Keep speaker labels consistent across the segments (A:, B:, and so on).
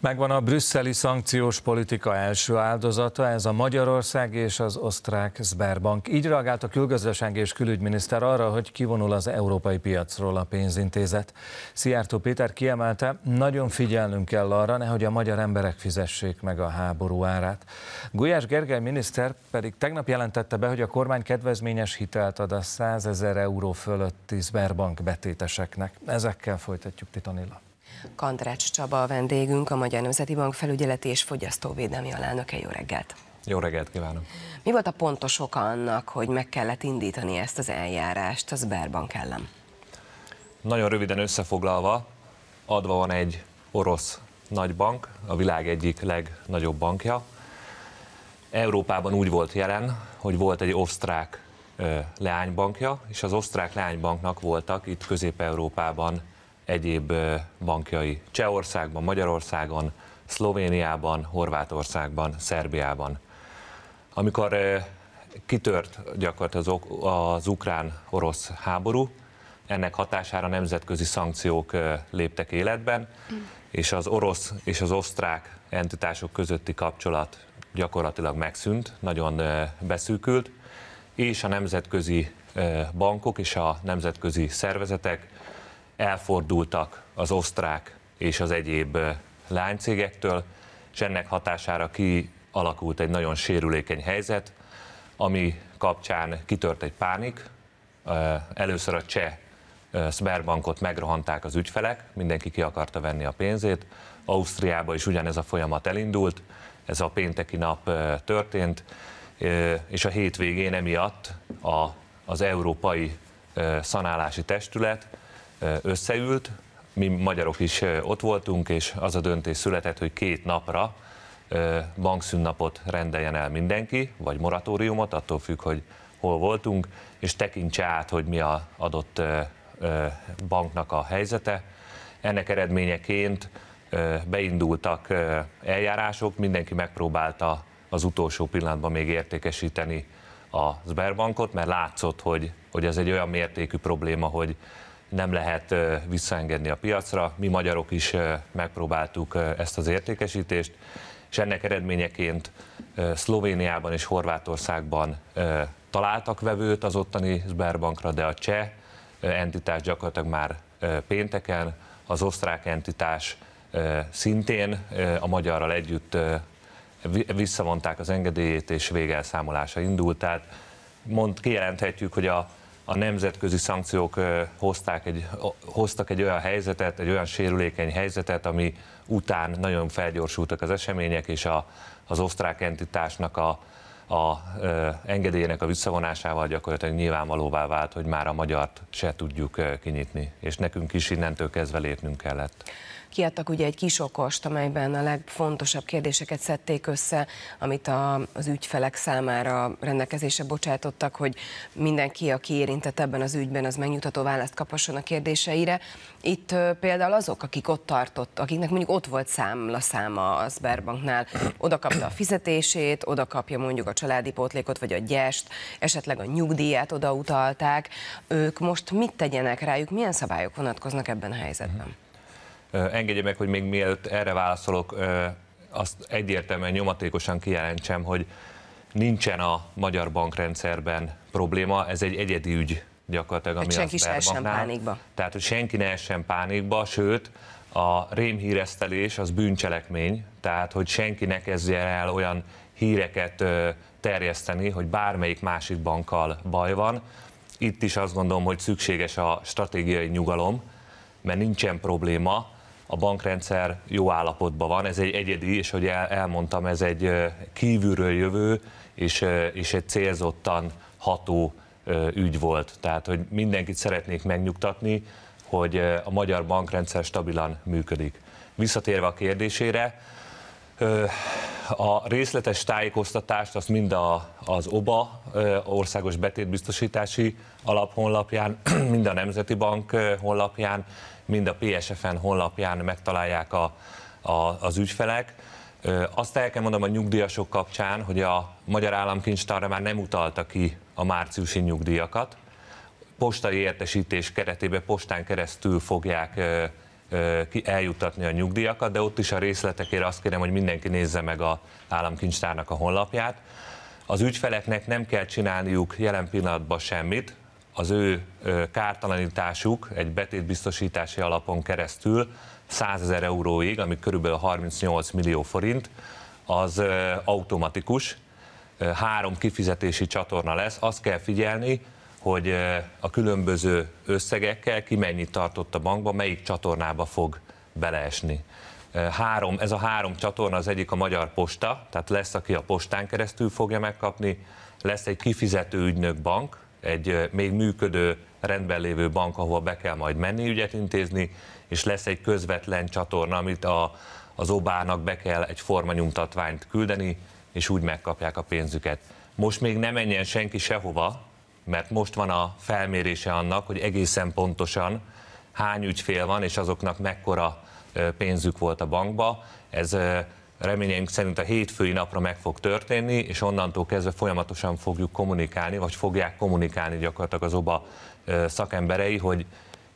A: Megvan a brüsszeli szankciós politika első áldozata, ez a Magyarország és az osztrák Sberbank. Így reagált a külgazdaság és külügyminiszter arra, hogy kivonul az európai piacról a pénzintézet. Szijjártó Péter kiemelte, nagyon figyelnünk kell arra, nehogy a magyar emberek fizessék meg a háború árát. Gulyás Gergely miniszter pedig tegnap jelentette be, hogy a kormány kedvezményes hitelt ad a 100 ezer euró fölötti
B: Sberbank betéteseknek.
A: Ezekkel folytatjuk
B: Titanilla. Kandrács Csaba a vendégünk, a Magyar Nemzeti Bank felügyeleti és fogyasztóvédelmi alelnöke. Jó reggelt! Jó reggelt kívánok! Mi volt a pontos oka annak, hogy meg kellett indítani ezt az eljárást az Berbank ellen?
A: Nagyon röviden összefoglalva, adva van egy orosz nagybank, a világ egyik legnagyobb bankja. Európában úgy volt jelen, hogy volt egy osztrák leánybankja, és az osztrák leánybanknak voltak itt Közép-Európában egyéb bankjai Csehországban, Magyarországon, Szlovéniában, Horvátországban, Szerbiában. Amikor kitört gyakorlatilag az, ukrán-orosz háború, ennek hatására nemzetközi szankciók léptek életben, és az orosz és az osztrák entitások közötti kapcsolat gyakorlatilag megszűnt, nagyon beszűkült, és a nemzetközi bankok és a nemzetközi szervezetek elfordultak az osztrák és az egyéb lánycégektől, és ennek hatására kialakult egy nagyon sérülékeny helyzet, ami kapcsán kitört egy pánik. Először a cseh Sberbankot megrohanták az ügyfelek, mindenki ki akarta venni a pénzét. Ausztriában is ugyanez a folyamat elindult, ez a pénteki nap történt, és a hétvégén emiatt a, az Európai Szanálási Testület összeült, mi magyarok is ott voltunk, és az a döntés született, hogy két napra bankszünnapot rendeljen el mindenki, vagy moratóriumot, attól függ, hogy hol voltunk, és tekintse át, hogy mi a adott banknak a helyzete. Ennek eredményeként beindultak eljárások, mindenki megpróbálta az utolsó pillanatban még értékesíteni a Sberbankot, mert látszott, hogy, hogy ez egy olyan mértékű probléma, hogy nem lehet visszaengedni a piacra. Mi magyarok is megpróbáltuk ezt az értékesítést, és ennek eredményeként Szlovéniában és Horvátországban találtak vevőt az ottani Sberbankra, de a cseh entitás gyakorlatilag már pénteken, az osztrák entitás szintén a magyarral együtt visszavonták az engedélyét, és végelszámolása indult. Tehát mond, kijelenthetjük, hogy a a nemzetközi szankciók hozták egy, hoztak egy olyan helyzetet, egy olyan sérülékeny helyzetet, ami után nagyon felgyorsultak az események, és a, az osztrák entitásnak a, a engedélyének a visszavonásával gyakorlatilag nyilvánvalóvá vált, hogy már a magyart se tudjuk kinyitni, és nekünk is innentől kezdve lépnünk kellett
B: kiadtak ugye egy kis okost, amelyben a legfontosabb kérdéseket szedték össze, amit a, az ügyfelek számára rendelkezésre bocsátottak, hogy mindenki, aki érintett ebben az ügyben, az megnyugtató választ kaphasson a kérdéseire. Itt például azok, akik ott tartott, akiknek mondjuk ott volt számla száma a Sberbanknál, oda kapta a fizetését, oda kapja mondjuk a családi pótlékot, vagy a gyest, esetleg a nyugdíját odautalták. Ők most mit tegyenek rájuk, milyen szabályok vonatkoznak ebben a helyzetben?
A: Engedje meg, hogy még mielőtt erre válaszolok, azt egyértelműen nyomatékosan kijelentsem, hogy nincsen a magyar bankrendszerben probléma, ez egy egyedi ügy gyakorlatilag, ami hát senki az senki sem pánikba. Tehát, hogy senki ne essen pánikba, sőt, a rémhíresztelés az bűncselekmény, tehát, hogy senki ne kezdje el olyan híreket terjeszteni, hogy bármelyik másik bankkal baj van. Itt is azt gondolom, hogy szükséges a stratégiai nyugalom, mert nincsen probléma, a bankrendszer jó állapotban van, ez egy egyedi, és hogy elmondtam, ez egy kívülről jövő és, és egy célzottan ható ügy volt. Tehát, hogy mindenkit szeretnék megnyugtatni, hogy a magyar bankrendszer stabilan működik. Visszatérve a kérdésére, a részletes tájékoztatást azt mind a, az OBA országos betétbiztosítási alaphonlapján, mind a Nemzeti Bank honlapján, mind a PSFN honlapján megtalálják a, a, az ügyfelek. Azt el kell mondom a nyugdíjasok kapcsán, hogy a Magyar Államkincstárra már nem utalta ki a márciusi nyugdíjakat. Postai értesítés keretében postán keresztül fogják eljutatni a nyugdíjakat, de ott is a részletekért azt kérem, hogy mindenki nézze meg a államkincstárnak a honlapját. Az ügyfeleknek nem kell csinálniuk jelen pillanatban semmit, az ő kártalanításuk egy betétbiztosítási alapon keresztül 100 ezer euróig, ami körülbelül 38 millió forint, az automatikus, három kifizetési csatorna lesz. Azt kell figyelni, hogy a különböző összegekkel ki mennyit tartott a bankba, melyik csatornába fog beleesni. Három, ez a három csatorna, az egyik a Magyar Posta, tehát lesz, aki a postán keresztül fogja megkapni, lesz egy kifizető ügynök bank, egy még működő, rendben lévő bank, ahova be kell majd menni ügyet intézni, és lesz egy közvetlen csatorna, amit a, az obának be kell egy formanyomtatványt küldeni, és úgy megkapják a pénzüket. Most még nem menjen senki sehova, mert most van a felmérése annak, hogy egészen pontosan hány ügyfél van, és azoknak mekkora pénzük volt a bankba. Ez reményeink szerint a hétfői napra meg fog történni, és onnantól kezdve folyamatosan fogjuk kommunikálni, vagy fogják kommunikálni gyakorlatilag az OBA szakemberei, hogy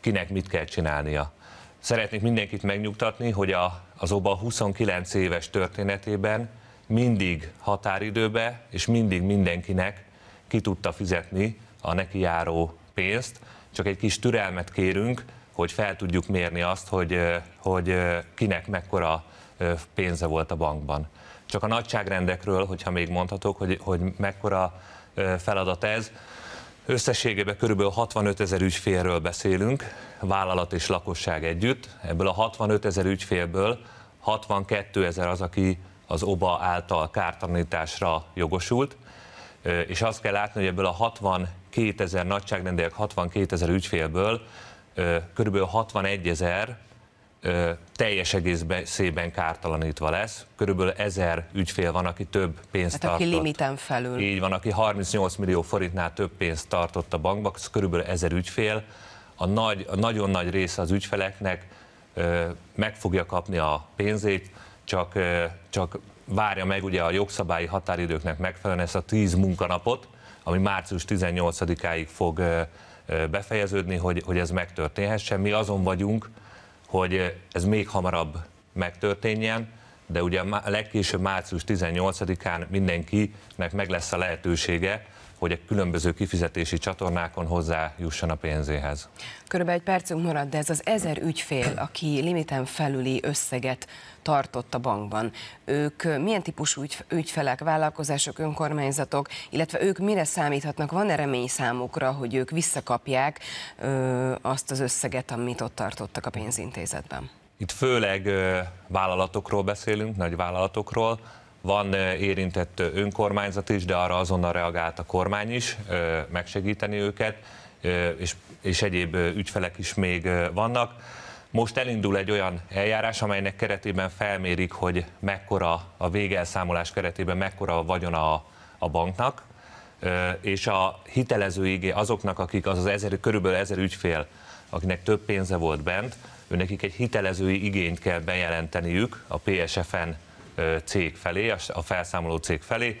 A: kinek mit kell csinálnia. Szeretnék mindenkit megnyugtatni, hogy a, az OBA 29 éves történetében mindig határidőbe, és mindig mindenkinek ki tudta fizetni a neki járó pénzt, csak egy kis türelmet kérünk, hogy fel tudjuk mérni azt, hogy, hogy kinek mekkora pénze volt a bankban. Csak a nagyságrendekről, hogyha még mondhatok, hogy, hogy mekkora feladat ez, Összességében kb. 65 ezer ügyfélről beszélünk, vállalat és lakosság együtt. Ebből a 65 ezer ügyfélből 62 ezer az, aki az OBA által kártanításra jogosult, és azt kell látni, hogy ebből a 62 ezer nagyságrendileg 62 ezer ügyfélből körülbelül 61 ezer teljes egészben kártalanítva lesz. Körülbelül ezer ügyfél van, aki több pénzt hát, tartott. aki limiten felül. Így van, aki 38 millió forintnál több pénzt tartott a bankba, az körülbelül ezer ügyfél. A, nagy, a nagyon nagy része az ügyfeleknek ö, meg fogja kapni a pénzét, csak, ö, csak várja meg ugye a jogszabályi határidőknek megfelelően ezt a 10 munkanapot, ami március 18-áig fog befejeződni, hogy, hogy ez megtörténhessen. Mi azon vagyunk, hogy ez még hamarabb megtörténjen, de ugye legkésőbb március 18-án mindenkinek meg lesz a lehetősége, hogy a különböző kifizetési csatornákon hozzájusson a pénzéhez.
B: Körülbelül egy percünk maradt, de ez az ezer ügyfél, aki limiten felüli összeget tartott a bankban. Ők milyen típusú ügyfelek, vállalkozások, önkormányzatok, illetve ők mire számíthatnak? Van-e remény számukra, hogy ők visszakapják ö, azt az összeget, amit ott tartottak a pénzintézetben?
A: Itt főleg ö, vállalatokról beszélünk, nagy vállalatokról, van eh, érintett eh, önkormányzat is, de arra azonnal reagált a kormány is, eh, megsegíteni őket, és, és egyéb ügyfelek is még vannak. Most elindul egy olyan eljárás, amelynek keretében felmérik, hogy mekkora a végelszámolás keretében mekkora a vagyona a, a banknak, és a hitelező igé azoknak, akik az, az ezer, körülbelül ezer ügyfél, akinek több pénze volt bent, őnekik egy hitelezői igényt kell bejelenteniük a PSFN cég felé, a felszámoló cég felé,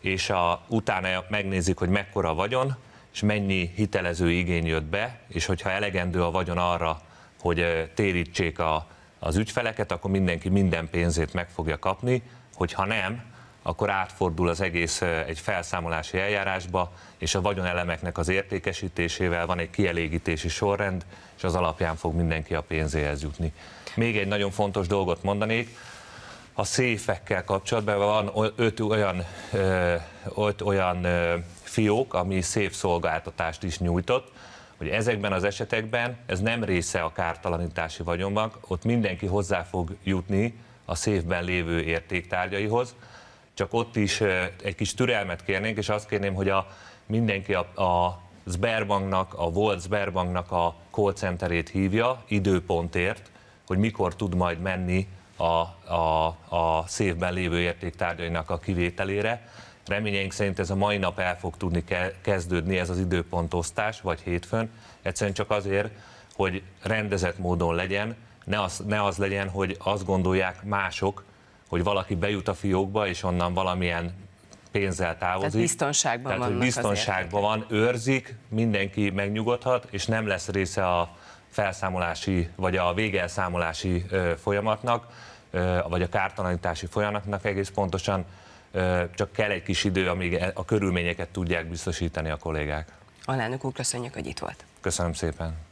A: és a, utána megnézik, hogy mekkora a vagyon, és mennyi hitelező igény jött be, és hogyha elegendő a vagyon arra, hogy térítsék a, az ügyfeleket, akkor mindenki minden pénzét meg fogja kapni, hogyha nem, akkor átfordul az egész egy felszámolási eljárásba, és a vagyonelemeknek az értékesítésével van egy kielégítési sorrend, és az alapján fog mindenki a pénzéhez jutni. Még egy nagyon fontos dolgot mondanék, a széfekkel kapcsolatban van öt olyan, öt olyan fiók, ami szép szolgáltatást is nyújtott, hogy ezekben az esetekben ez nem része a kártalanítási vagyonnak, ott mindenki hozzá fog jutni a széfben lévő értéktárgyaihoz, csak ott is egy kis türelmet kérnénk, és azt kérném, hogy a, mindenki a, a Sberbanknak, a volt Sberbanknak a call centerét hívja időpontért, hogy mikor tud majd menni a, a, a szévben lévő értéktárgyainak a kivételére. Reményeink szerint ez a mai nap el fog tudni kezdődni ez az időpontosztás, vagy hétfőn, egyszerűen csak azért, hogy rendezett módon legyen, ne az, ne az legyen, hogy azt gondolják mások, hogy valaki bejut a fiókba, és onnan valamilyen pénzzel távozik. Tehát biztonságban, Tehát, hogy biztonságban van, őrzik, mindenki megnyugodhat, és nem lesz része a, felszámolási vagy a végelszámolási folyamatnak, vagy a kártalanítási folyamatnak egész pontosan, csak kell egy kis idő, amíg e, a körülményeket tudják biztosítani a kollégák.
B: Alánök úr, köszönjük, hogy itt volt.
A: Köszönöm szépen.